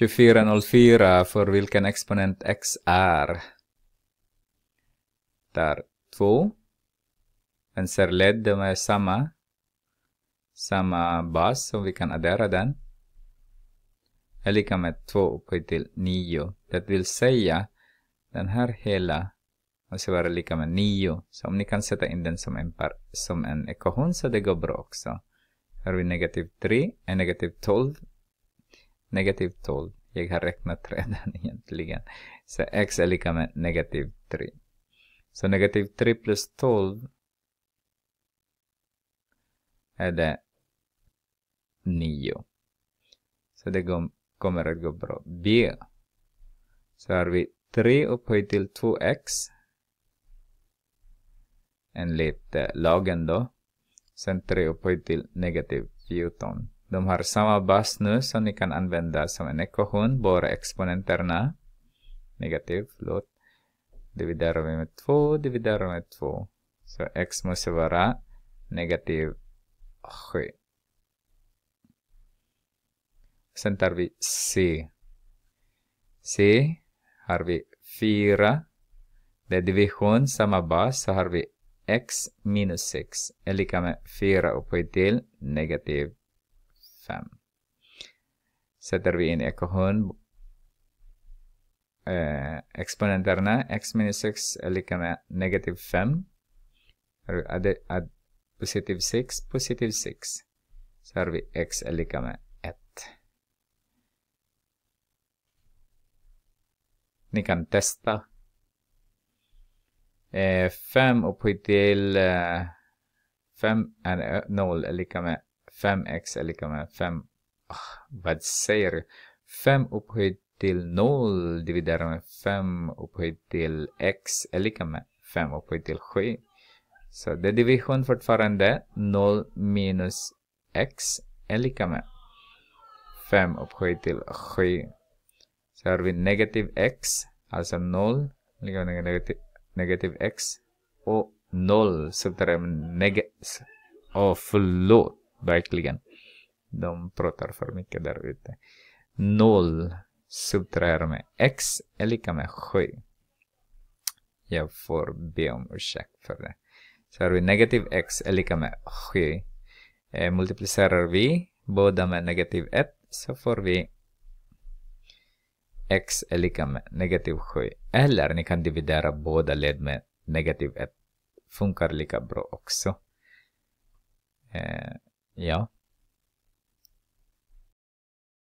2404 för vilken exponent x är. Där 2. Vänsterled, de är samma. Samma bas, så vi kan addera den. Är lika med 2 upphöjt till 9. Det vill säga, den här hela måste vara lika med 9. Så om ni kan sätta in den som en, par, som en ekvation så det går bra också. Här har vi negativ 3, är negativ 12 negativt 12. Jag har räknat redan egentligen. Så x är lika med negativ 3. Så negativ 3 plus 12 är det 9. Så det kommer att gå bra. B. Så har vi 3 upphöjt till 2x. Enligt lagen då. Sen 3 upphöjt till negativ 14. De har samma bas nu som ni kan använda som en ekvation, bara exponenterna. Negativ, förlåt. Dividerar vi med 2, dividerar med 2. Så x måste vara negativ 7. Sen tar vi C. C har vi 4. Det är division, samma bas, så har vi x minus 6 är lika med 4 upphöjt till negativ 5. Sätter vi in ekvation eh, exponenterna x minus 6 är lika med negativ 5. Add, add, positiv 6, positiv 6. Så har vi x är lika med 1. Ni kan testa. 5 eh, upphöjt till 5 eh, är 0 är lika med 5x är lika med 5... Oh, ah, vad säger du? 5 upphöjt till 0 dividerat med 5 upphöjt till x är lika med 5 upphöjt till 7. Så det är division fortfarande 0 minus x är lika med 5 upphöjt till 7. Så har vi negativ x, alltså 0, lika med negativ, negativ x och 0 subtraherar med negativ... Åh, oh, förlåt! verkligen. De pratar för mycket där ute. 0 subtraherar med x är lika med 7. Jag får be om ursäkt för det. Så har vi negativ x är lika med 7. Eh, multiplicerar vi båda med negativ 1 så får vi x är lika med negativ 7. Eller ni kan dividera båda led med negativ 1. Funkar lika bra också. Eh, Ja